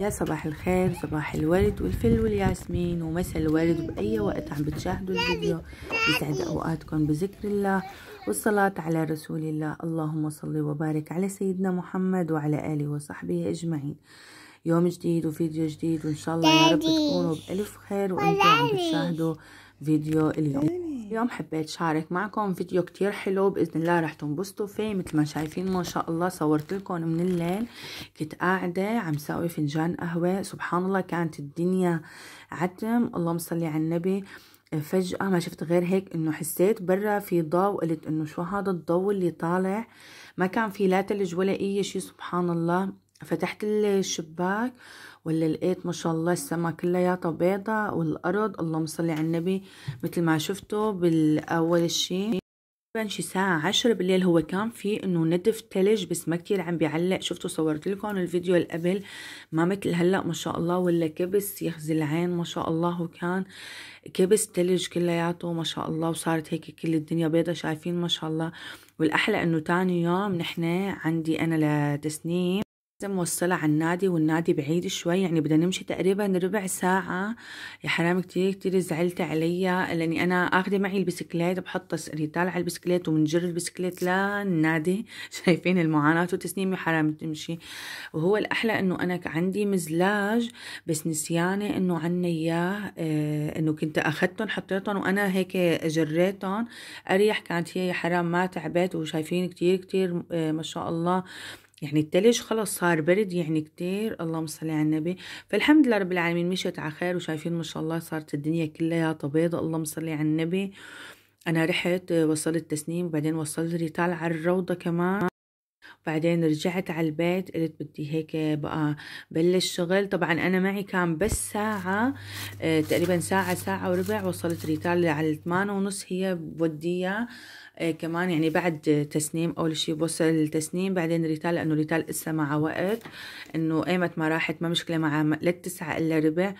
يا صباح الخير صباح الورد والفل والياسمين ومساء الورد بأي وقت عم بتشاهدوا الفيديو يسعد أوقاتكم بذكر الله والصلاة على رسول الله اللهم صل وبارك على سيدنا محمد وعلى آله وصحبه أجمعين يوم جديد وفيديو جديد وإن شاء الله يا رب تكونوا بألف خير وأنتم عم بتشاهدوا فيديو اليوم اليوم حبيت شارك معكم فيديو كتير حلو بإذن الله رح تنبسطوا فيه مثل ما شايفين ما شاء الله صورت لكم من الليل كنت قاعدة عم ساوي فنجان قهوة سبحان الله كانت الدنيا عتم اللهم صلي على النبي فجأة ما شفت غير هيك انه حسيت برا في ضوء قلت انه شو هذا الضوء اللي طالع ما كان في لا تلج ولا اي شي سبحان الله فتحت الشباك واللي لقيت ما شاء الله السما كلياتها بيضة والأرض اللهم صل على النبي مثل ما شفتوا بالأول شيء تقريبا شي ساعة عشرة بالليل هو كان في انه ندف تلج بس ما كتير عم بيعلق شفتوا صورت لكم الفيديو اللي قبل ما مثل هلا ما شاء الله ولا كبس يخزي العين ما شاء الله كان كبس تلج كلياته ما شاء الله وصارت هيك كل الدنيا بيضة شايفين ما شاء الله والاحلى انه تاني يوم نحن عندي انا لتسنيم وصلة على النادي والنادي بعيد شوي يعني بدنا نمشي تقريبا ربع ساعة يا حرام كتير كتير زعلت عليا لاني انا اخذة معي البسكليت بحط ريتال على البسكليت ومنجر البسكليت للنادي شايفين المعاناة وتسنيم يا حرام تمشي وهو الاحلى انه انا عندي مزلاج بس نسيانة انه عنا اياه آه، انه كنت اخذتهم حطيتهم وانا هيك جريتهم اريح كانت هي يا حرام ما تعبت وشايفين كتير كتير آه، ما شاء الله يعني التلج خلص صار برد يعني كتير اللهم صل على النبي فالحمد لله رب العالمين مشت على خير وشايفين ما شاء الله صارت الدنيا كلها بيض اللهم صل على النبي انا رحت آه، وصلت تسنيم بعدين وصلت ريتال على الروضه كمان بعدين رجعت على البيت قلت بدي هيك بقى بلش شغل طبعا انا معي كان بس ساعة آه، تقريبا ساعة ساعة وربع وصلت ريتال على الثمانة ونص هي بوديها آه، كمان يعني بعد تسنيم اول شيء بوصل التسنيم بعدين ريتال لانه ريتال اسا مع وقت انه ايمت ما راحت ما مشكله مع لا تسعة الا ربع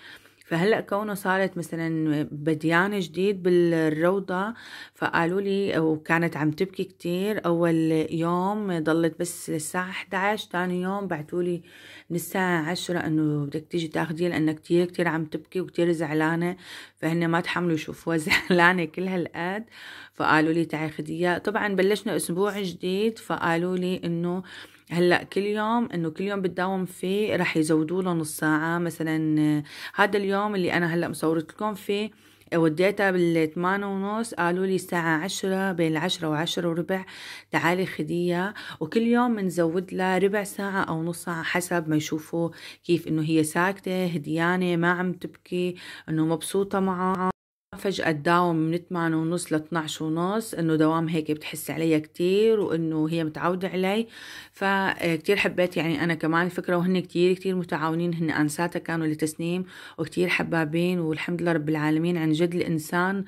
فهلا كونه صارت مثلا بديان جديد بالروضه فقالوا لي وكانت عم تبكي كتير اول يوم ضلت بس الساعه 11 ثاني يوم بعثوا لي من الساعه 10 انه بدك تيجي تاخذيها لانها كتير كتير عم تبكي وكتير زعلانه فهن ما تحملوا يشوفوها زعلانه كل هالقد فقالوا لي تعي خديها طبعا بلشنا اسبوع جديد فقالوا لي انه هلا كل يوم انه كل يوم بتداوم فيه رح يزودوا له نص ساعه مثلا هذا اليوم اللي انا هلا مصورت لكم فيه وديتها بال ونص قالوا لي الساعة 10 بين العشرة 10 وربع تعالي خديها وكل يوم بنزود لها ربع ساعة أو نص ساعة حسب ما يشوفوا كيف إنه هي ساكتة هديانة ما عم تبكي إنه مبسوطة معها فجأة تداوم من 8 ونص ل 12 ونص انه دوام هيك بتحس عليا كتير وانه هي متعودة علي فكتير آه، حبيت يعني انا كمان الفكرة وهن كتير كتير متعاونين هن انساتا كانوا لتسنيم وكتير حبابين والحمد لله رب العالمين عن جد الانسان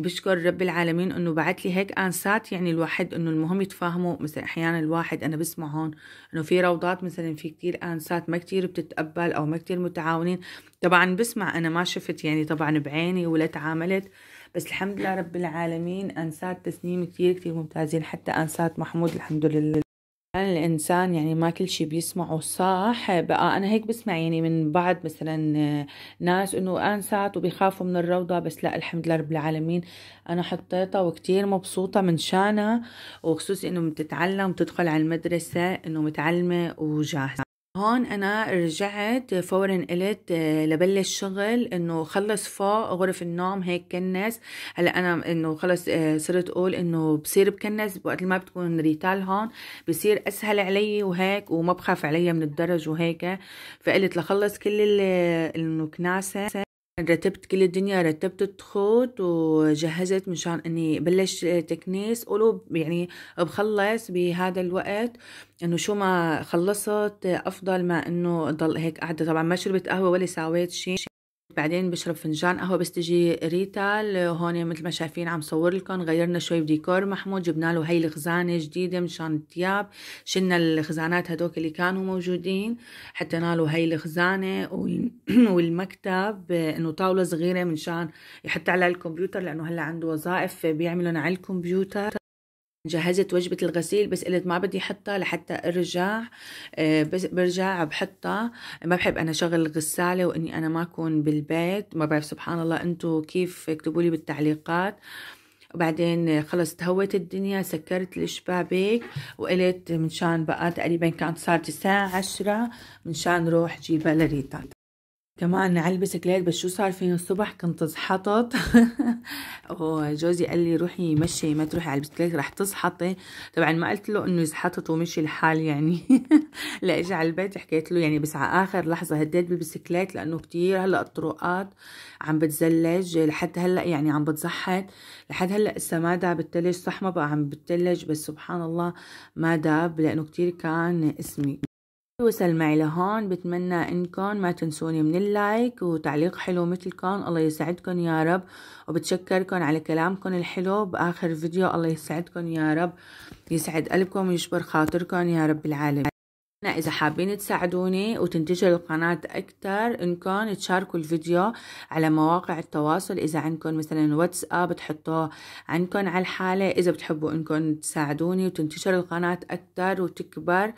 بشكر رب العالمين انه بعت لي هيك انسات يعني الواحد انه المهم يتفاهموا مثلا احيانا الواحد انا بسمع هون انه في روضات مثلا في كتير انسات ما كتير بتتقبل او ما كتير متعاونين طبعا بسمع انا ما شفت يعني طبعا بعيني ولا تعاملت بس الحمد لله رب العالمين انسات تسنيم كتير كتير ممتازين حتى انسات محمود الحمد لله الإنسان يعني ما كل شيء بيسمعه صح بقى آه، أنا هيك بسمع يعني من بعض مثلا آه، ناس إنه أنسات وبيخافوا من الروضة بس لا الحمد لله رب العالمين أنا حطيتها وكتير مبسوطة من شانها وخصوصي إنه بتتعلم وتدخل على المدرسة إنه متعلمة وجاهزة هون انا رجعت فورا قلت آه، لبلش شغل انه خلص فوق غرف النوم هيك كنس هلا انا انه خلص آه، صرت اقول انه بصير بكنس وقت ما بتكون ريتال هون بصير اسهل علي وهيك وما بخاف علي من الدرج وهيك فقلت لخلص كل الكناسه آه، رتبت كل الدنيا رتبت التخوت وجهزت مشان اني بلش تكنيس قولوا يعني بخلص بهذا الوقت انه شو ما خلصت افضل ما انه ضل هيك قاعده طبعا ما شربت قهوه ولا ساويت شيء بعدين بشرب فنجان قهوة بس تجي ريتال هون مثل ما شايفين عم صور لكم غيرنا شوي بديكور محمود جبنا له هي الخزانة جديدة مشان الثياب شلنا الخزانات هدوك اللي كانوا موجودين حطينا له هي الخزانة والمكتب انه طاولة صغيرة مشان يحط على الكمبيوتر لانه هلا عنده وظائف بيعملهم على الكمبيوتر جهزت وجبة الغسيل بس قلت ما بدي حطها لحتى ارجع آه، بس برجع بحطها ما بحب انا شغل الغسالة واني انا ما اكون بالبيت ما بعرف سبحان الله انتو كيف اكتبوا لي بالتعليقات وبعدين خلص تهوت الدنيا سكرت الشبابيك وقلت منشان بقى تقريبا كانت صارت الساعة عشرة منشان روح جيبها لريتا كمان علبة البسكليت بس شو صار فيني الصبح كنت زحطت وجوزي قال لي روحي مشي ما تروحي على البسكليت رح تزحطي طبعا ما قلت له انه زحطت ومشي الحال يعني لا اجى على البيت حكيت له يعني بس على اخر لحظه هديت بالبسكليت لانه كتير هلا الطرقات عم بتزلج لحد هلا يعني عم بتزحط لحد هلا لسه ما داب الثلج صح ما بقى عم بتلج بس سبحان الله ما داب لانه كتير كان اسمي وصل أيوة معي لهون بتمنى انكم ما تنسوني من اللايك وتعليق حلو مثلكم الله يسعدكم يا رب وبتشكركم على كلامكم الحلو باخر فيديو الله يسعدكم يا رب يسعد قلبكم ويشبر خاطركم يا رب العالمين إذا حابين تساعدوني وتنتشر القناة أكتر إنكم تشاركوا الفيديو على مواقع التواصل إذا عندكم مثلا واتساب تحطوه عندكم على الحالة إذا بتحبوا إنكم تساعدوني وتنتشر القناة أكتر وتكبر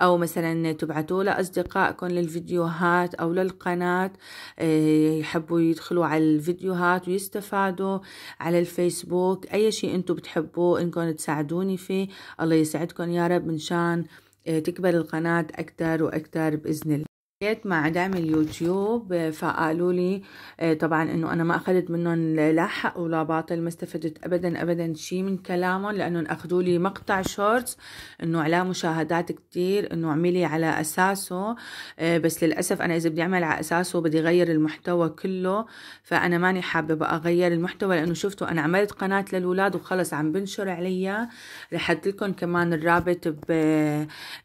أو مثلا تبعتوا لأصدقائكم للفيديوهات أو للقناة إيه، يحبوا يدخلوا على الفيديوهات ويستفادوا على الفيسبوك أي شيء أنتم بتحبوا إنكم تساعدوني فيه الله يسعدكم يا رب من شان آه، تكبر القناة أكتر وأكتر بإذن الله حكيت مع دعم اليوتيوب فقالوا لي آه، طبعا انه انا ما اخذت منهم لا حق ولا باطل ما استفدت ابدا ابدا شيء من كلامهم لانهم اخذوا لي مقطع شورتس انه على مشاهدات كتير انه اعملي على اساسه آه، بس للاسف انا اذا بدي اعمل على اساسه بدي غير المحتوى كله فانا ماني حابه بقى اغير المحتوى لانه شفتوا انا عملت قناه للولاد وخلص عم بنشر عليا رح لكم كمان الرابط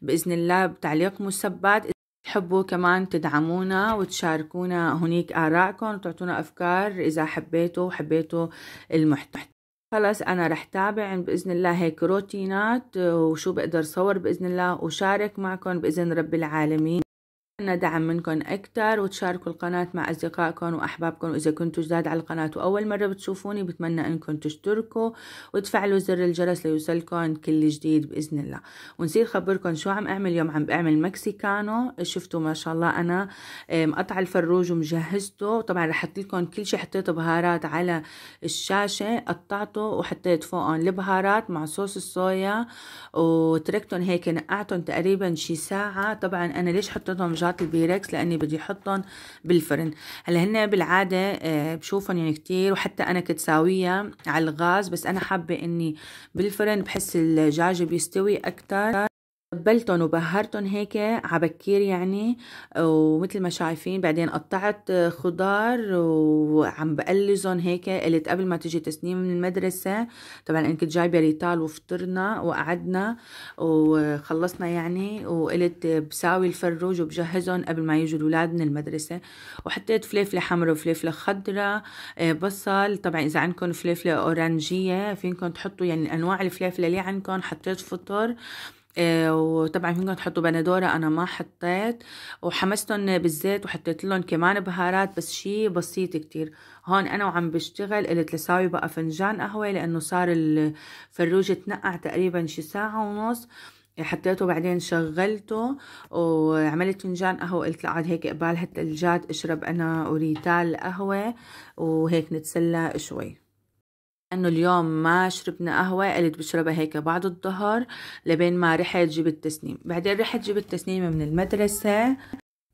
باذن الله بتعليق مثبت تحبوا كمان تدعمونا وتشاركونا هنيك آراءكم وتعطونا أفكار إذا حبيتوا وحبيتوا المحتوى خلص أنا رح تابع بإذن الله هيك روتينات وشو بقدر صور بإذن الله وشارك معكم بإذن رب العالمين أتمنى دعم منكم أكتر وتشاركوا القناة مع أصدقائكم وأحبابكم وإذا كنتوا جداد على القناة وأول مرة بتشوفوني بتمنى أنكم تشتركوا وتفعلوا زر الجرس ليوصلكم كل جديد بإذن الله ونسيت خبركم شو عم أعمل اليوم عم بعمل مكسيكانو شفتوا ما شاء الله أنا مقطع الفروج ومجهزته طبعا رح أحط لكم كل شيء حطيت بهارات على الشاشة قطعته وحطيت فوقهم البهارات مع صوص الصويا وتركتهم هيك نقعتهم تقريبا شي ساعة طبعا أنا ليش حطيتهم طرنجات البيركس لاني بدي احطهم بالفرن هلا هن بالعاده آه، بشوفهم يعني كثير وحتى انا كنت ساويها على الغاز بس انا حابه اني بالفرن بحس الدجاج بيستوي اكثر قبلتهم وبهرتهم هيك عبكير يعني ومثل ما شايفين بعدين قطعت خضار وعم بقلزهم هيك قلت قبل ما تجي تسنيم من المدرسة طبعا انا كنت جايبة ريتال وفطرنا وقعدنا وخلصنا يعني وقلت بساوي الفروج وبجهزهم قبل ما يجوا الولاد من المدرسة وحطيت فليفلة حمراء وفليفلة خضراء آه، بصل طبعا إذا عندكم فليفلة أورانجية فينكم تحطوا يعني أنواع الفليفلة اللي عندكم حطيت فطر آه، وطبعا فيكم تحطوا بندوره انا ما حطيت وحمستهم بالزيت وحطيت لهم كمان بهارات بس شيء بسيط كتير هون انا وعم بشتغل قلت لساوي بقى فنجان قهوه لانه صار الفروج تنقع تقريبا شي ساعه ونص حطيته بعدين شغلته وعملت فنجان قهوة قلت لعاد هيك قبال هالتلجات اشرب انا وريتال قهوة وهيك نتسلى شوي انه اليوم ما شربنا قهوة قلت بشربها هيك بعد الظهر لبين ما رحت جبت تسنيم بعدين رحت جبت تسنيم من المدرسة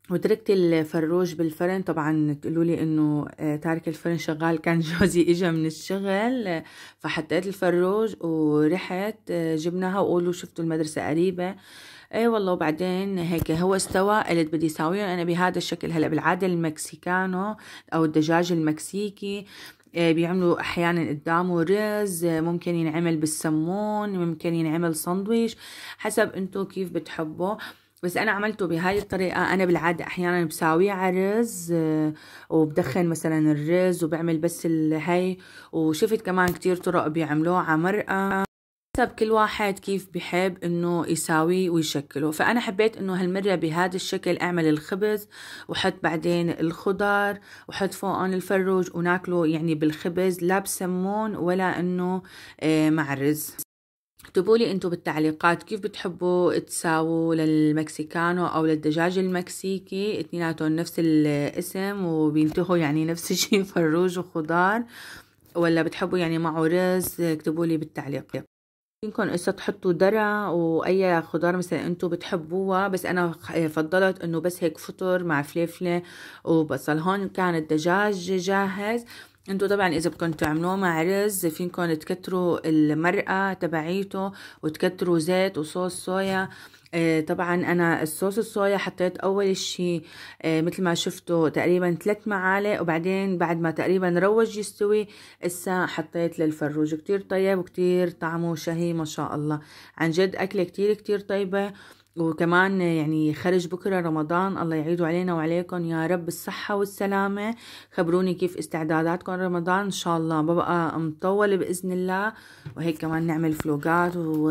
وتركت الفروج بالفرن طبعا تقولوا لي انه آه، تارك الفرن شغال كان جوزي اجا من الشغل فحطيت الفروج ورحت آه، جبناها وقولوا شفتوا المدرسه قريبه اي والله وبعدين هيك هو استوى قلت بدي ساويه انا بهذا الشكل هلا بالعاده المكسيكانو او الدجاج المكسيكي آه، بيعملوا احيانا قدامه رز آه، ممكن ينعمل بالسمون ممكن ينعمل سندويش حسب انتو كيف بتحبوا بس انا عملته بهاي الطريقه انا بالعاده احيانا بساويه على رز آه، وبدخن مثلا الرز وبعمل بس هاي وشفت كمان كتير طرق بيعملوه على مرقه حسب كل واحد كيف بحب انه يساويه ويشكله فانا حبيت انه هالمرة بهذا الشكل اعمل الخبز وحط بعدين الخضار وحط فوقهم الفروج وناكله يعني بالخبز لا بسمون ولا انه آه، مع الرز اكتبوا لي انتم بالتعليقات كيف بتحبوا تساووا للمكسيكانو او للدجاج المكسيكي اثنيناتهم نفس الاسم وبينتهوا يعني نفس الشيء فروج وخضار ولا بتحبوا يعني معه رز اكتبوا لي بالتعليقات يمكن قصة تحطوا درع واي خضار مثلا انتم بتحبوها بس انا آه، فضلت انه بس هيك فطر مع فليفله وبصل هون كان الدجاج جاهز انتو طبعا اذا بكن تعملوه مع رز فينكم تكتروا المرقه تبعيته وتكتروا زيت وصوص صويا آه، طبعا انا الصوص الصويا حطيت اول شيء آه، مثل ما شفتوا تقريبا ثلاث معالق وبعدين بعد ما تقريبا روج يستوي اسا حطيت للفروج كتير طيب وكتير طعمه شهي ما شاء الله عن جد اكله كتير كتير طيبه وكمان يعني خرج بكرة رمضان الله يعيده علينا وعليكم يا رب الصحة والسلامة خبروني كيف استعداداتكم رمضان إن شاء الله ببقى مطولة بإذن الله وهيك كمان نعمل فلوقات و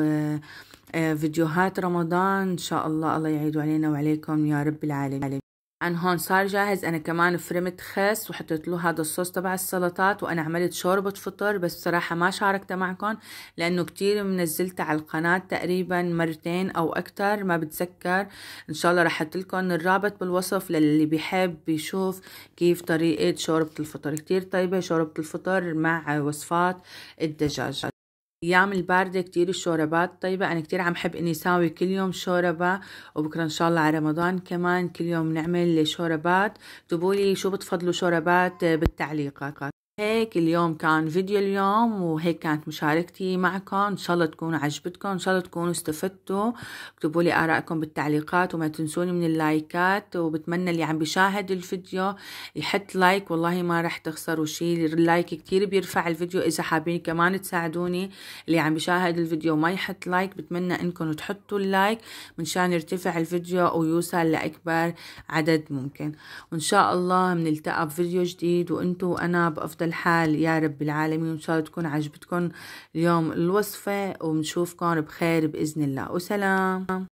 آه، فيديوهات رمضان إن شاء الله الله يعيده علينا وعليكم يا رب العالمين عن هون صار جاهز انا كمان فرمت خس وحطيت له هذا الصوص تبع السلطات وانا عملت شوربة فطر بس صراحه ما شاركته معكم لانه كتير منزلتها على القناة تقريبا مرتين او اكتر ما بتذكر ان شاء الله رح لكم الرابط بالوصف للي بيحب يشوف كيف طريقة شوربة الفطر كتير طيبة شوربة الفطر مع وصفات الدجاج ايام الباردة كتير الشوربات طيبة انا كتير عم حب اني ساوي كل يوم شوربة وبكرة ان شاء الله على رمضان كمان كل يوم نعمل شوربات اكتبوا لي شو بتفضلوا شوربات بالتعليقات هيك اليوم كان فيديو اليوم وهيك كانت مشاركتي معكم ان شاء الله تكون عجبتكم ان شاء الله تكونوا استفدتوا اكتبوا لي ارائكم بالتعليقات وما تنسوني من اللايكات وبتمنى اللي عم بيشاهد الفيديو يحط لايك والله ما راح تخسروا شيء اللايك كتير بيرفع الفيديو اذا حابين كمان تساعدوني اللي عم بيشاهد الفيديو ما يحط لايك بتمنى انكم تحطوا اللايك منشان يرتفع الفيديو ويوصل لاكبر عدد ممكن وان شاء الله بنلتقى بفيديو جديد وانتم وانا بافضل الحال يا رب العالمين وإن شاء الله تكون عجبتكم اليوم الوصفة ونشوفكم بخير بإذن الله وسلام